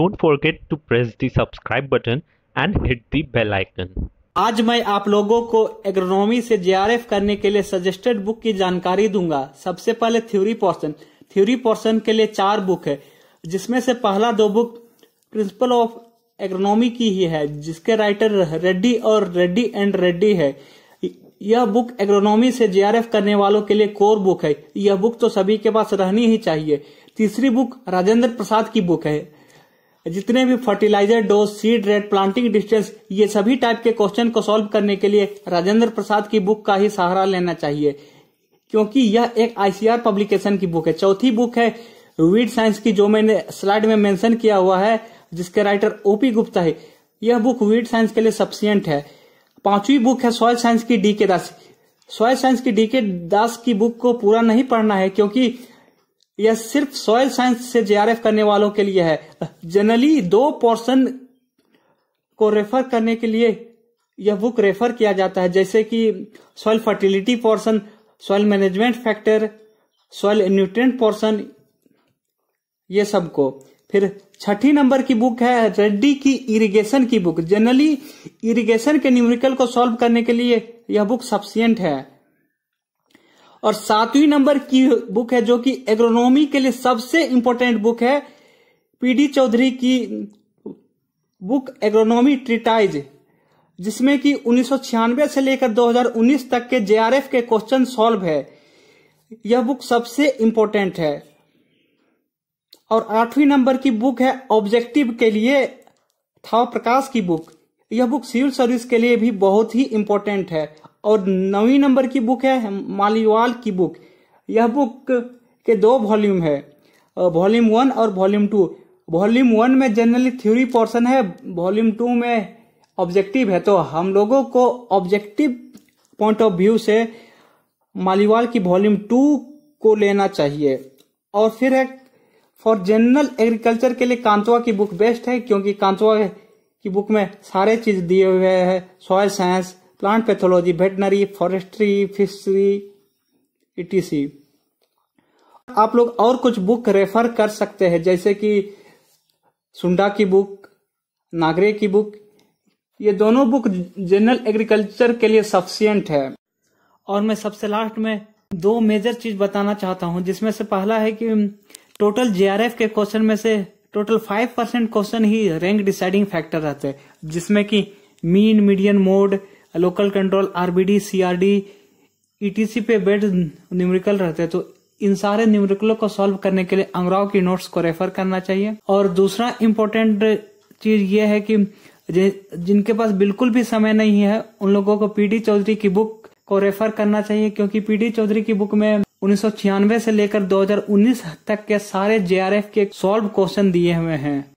don't forget to press the subscribe button and hit the bell icon आज मैं आप लोगों को एग्रोनॉमी से जे करने के लिए सजेस्टेड बुक की जानकारी दूंगा सबसे पहले थ्योरी पोर्शन थ्योरी पोर्शन के लिए चार बुक है जिसमें से पहला दो बुक प्रिंसिपल ऑफ एग्रोनॉमी की ही है जिसके राइटर रेड्डी और रेड्डी एंड रेड्डी है यह बुक एग्रोनॉमी से जे करने वालों के लिए कोर बुक है यह बुक तो सभी के पास रहनी ही चाहिए तीसरी बुक राजेंद्र प्रसाद की बुक है जितने भी fertiliser dose seed rate planting distance ये सभी टाइप के क्वेश्चन को सॉल्व करने के लिए राजेंद्र प्रसाद की बुक का ही सहारा लेना चाहिए क्योंकि यह एक आईसीआर पब्लिकेशन की बुक है चौथी बुक है वीड साइंस की जो मैंने स्लाइड में मेंशन किया हुआ है जिसके राइटर ओपी गुप्ता है यह बुक वीड साइंस के लिए सफिशियंट है पांचवी बुक है सॉयल साइंस की D K Das soil science की डी के दास की बुक को पूरा नहीं पढ़ना है क्योंकि यह सिर्फ सॉयल साइंस से जेआरएफ करने वालों के लिए है जनरली दो पोर्सन को रेफर करने के लिए यह बुक रेफर किया जाता है जैसे कि soil fertility portion soil management factor soil nutrient portion ये सबको फिर छठी नंबर की बुक है रेड्डी की इरिगेशन की बुक जनरली इरिगेशन के न्यूमेरिकल को सॉल्व करने के लिए यह बुक सफिशियंट है और सातवीं नंबर की बुक है जो कि एग्रोनॉमी के लिए सबसे इंपॉर्टेंट बुक है पीडी चौधरी की बुक एग्रोनॉमी ट्रिटाइज जिसमें कि उन्नीस से लेकर 2019 तक के जेआरएफ के क्वेश्चन सॉल्व है यह बुक सबसे इंपॉर्टेंट है और आठवीं नंबर की बुक है ऑब्जेक्टिव के लिए था प्रकाश की बुक यह बुक सिविल सर्विस के लिए भी बहुत ही इंपॉर्टेंट है और नवी नंबर की बुक है मालीवाल की बुक यह बुक के दो वॉल्यूम है वॉल्यूम वन और वॉल्यूम टू वॉल्यूम वन में जनरली थ्योरी पोर्शन है वॉल्यूम टू में ऑब्जेक्टिव है तो हम लोगों को ऑब्जेक्टिव पॉइंट ऑफ व्यू से मालीवाल की वॉल्यूम टू को लेना चाहिए और फिर है फॉर जनरल एग्रीकल्चर के लिए कांतवा की बुक बेस्ट है क्योंकि कांतवा की बुक में सारे चीज दिए हुए हैं soil science plant pathology veterinary forestry fishery ETC आप लोग और कुछ बुक रेफर कर सकते हैं जैसे कि सुंडा की बुक नागरे की बुक ये दोनों बुक जनरल एग्रीकल्चर के लिए सफिशियंट है और मैं सबसे लास्ट में दो मेजर चीज बताना चाहता हूं जिसमें से पहला है कि टोटल जेआरएफ के क्वेश्चन में से टोटल फाइव परसेंट क्वेश्चन ही रैंक डिसाइडिंग फैक्टर रहते हैं जिसमें कि mean median mode local control RBD CRD ETC पे बेड न्यूमेरिकल रहते हैं तो इन सारे न्यूमेरिकलों को सॉल्व करने के लिए अंग्राव की नोट्स को रेफर करना चाहिए और दूसरा इम्पोर्टेंट चीज ये है कि जिनके पास बिल्कुल भी समय नहीं है उन लोगों को पीडी चौधरी की बुक को रेफर करना चाहिए क्योंकि पीडी चौधरी की बुक में उन्नीस से लेकर 2019 तक के सारे जे के सॉल्व क्वेश्चन दिए हुए हैं